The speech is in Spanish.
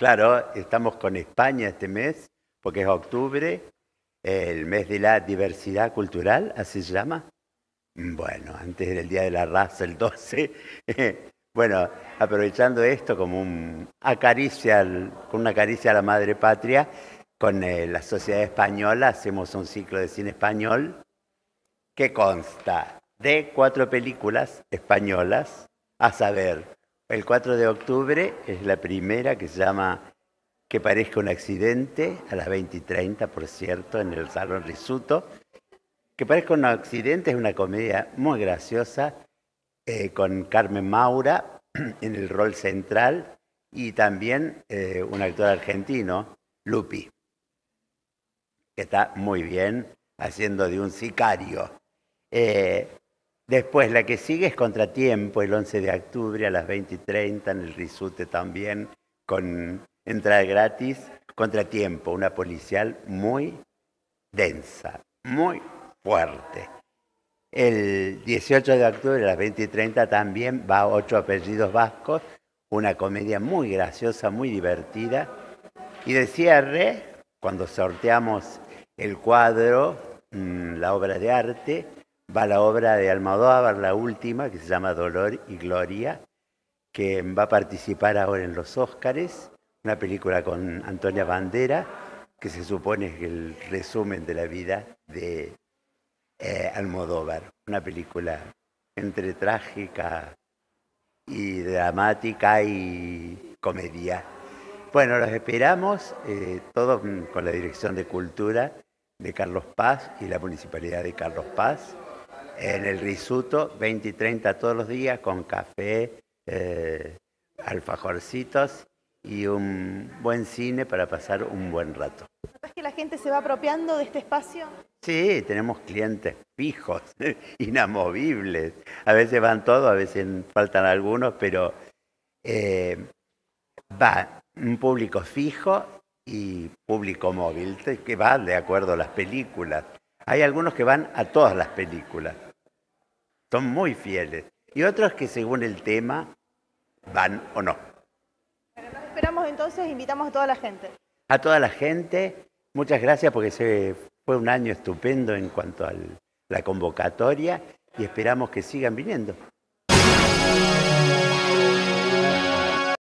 Claro, estamos con España este mes, porque es octubre, el mes de la diversidad cultural, así se llama. Bueno, antes del Día de la Raza, el 12. bueno, aprovechando esto como un acaricia, una caricia a la madre patria, con eh, la Sociedad Española hacemos un ciclo de cine español que consta de cuatro películas españolas, a saber, el 4 de octubre es la primera que se llama Que parezca un accidente, a las 20 y 30, por cierto, en el Salón Risuto. Que parezca un accidente es una comedia muy graciosa eh, con Carmen Maura en el rol central y también eh, un actor argentino, Lupi, que está muy bien haciendo de un sicario. Eh, Después, la que sigue es Contratiempo, el 11 de octubre a las 20 y 30, en el Risute también, con entrada gratis. Contratiempo, una policial muy densa, muy fuerte. El 18 de octubre a las 20 y 30 también va Ocho Apellidos Vascos, una comedia muy graciosa, muy divertida. Y de cierre, cuando sorteamos el cuadro, mm, la obra de arte, va la obra de Almodóvar, la última, que se llama Dolor y Gloria, que va a participar ahora en los Óscares, una película con Antonia Bandera, que se supone es el resumen de la vida de eh, Almodóvar, una película entre trágica y dramática y comedia. Bueno, los esperamos, eh, todos con la Dirección de Cultura de Carlos Paz y la Municipalidad de Carlos Paz en el risuto 20 y 30 todos los días con café, eh, alfajorcitos y un buen cine para pasar un buen rato. ¿Sabes que la gente se va apropiando de este espacio? Sí, tenemos clientes fijos, inamovibles. A veces van todos, a veces faltan algunos, pero eh, va un público fijo y público móvil, que va de acuerdo a las películas. Hay algunos que van a todas las películas son muy fieles. Y otros que según el tema van o no. nos esperamos entonces, invitamos a toda la gente. A toda la gente, muchas gracias porque fue un año estupendo en cuanto a la convocatoria y esperamos que sigan viniendo.